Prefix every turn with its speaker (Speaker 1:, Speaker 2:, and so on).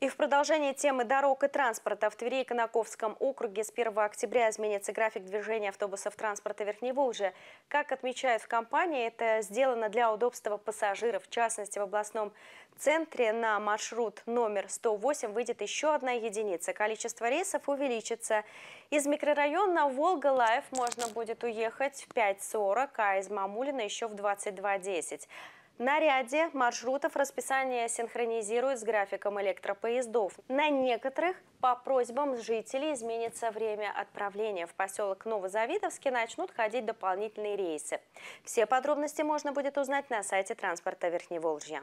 Speaker 1: И в продолжение темы дорог и транспорта в Твери и Конаковском округе с 1 октября изменится график движения автобусов транспорта Верхней Волжи. Как отмечают в компании, это сделано для удобства пассажиров. В частности, в областном центре на маршрут номер 108 выйдет еще одна единица. Количество рейсов увеличится. Из микрорайона Волга-Лайф можно будет уехать в 5.40, а из Мамулина еще в 22.10. Наряде маршрутов расписание синхронизирует с графиком электропоездов. На некоторых по просьбам жителей изменится время отправления. В поселок Новозавидовский начнут ходить дополнительные рейсы. Все подробности можно будет узнать на сайте транспорта Верхневолжья.